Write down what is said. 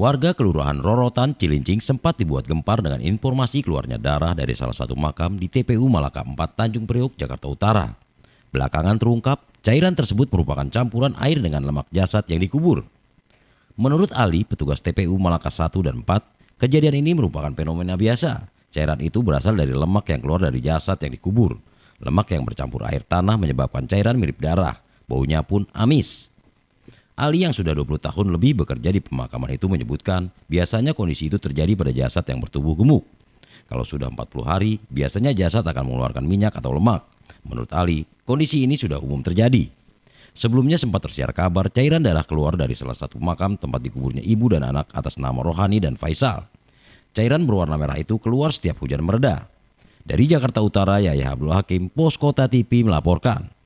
Warga Kelurahan Rorotan, Cilincing sempat dibuat gempar dengan informasi keluarnya darah dari salah satu makam di TPU Malaka 4 Tanjung Priok, Jakarta Utara. Belakangan terungkap, cairan tersebut merupakan campuran air dengan lemak jasad yang dikubur. Menurut Ali, petugas TPU Malaka 1 dan 4, kejadian ini merupakan fenomena biasa. Cairan itu berasal dari lemak yang keluar dari jasad yang dikubur. Lemak yang bercampur air tanah menyebabkan cairan mirip darah. Baunya pun amis. Ali yang sudah 20 tahun lebih bekerja di pemakaman itu menyebutkan biasanya kondisi itu terjadi pada jasad yang bertubuh gemuk. Kalau sudah 40 hari, biasanya jasad akan mengeluarkan minyak atau lemak. Menurut Ali, kondisi ini sudah umum terjadi. Sebelumnya sempat tersiar kabar cairan darah keluar dari salah satu makam tempat dikuburnya ibu dan anak atas nama Rohani dan Faisal. Cairan berwarna merah itu keluar setiap hujan mereda. Dari Jakarta Utara, Yahya Abdul Hakim, Pos Kota TV melaporkan.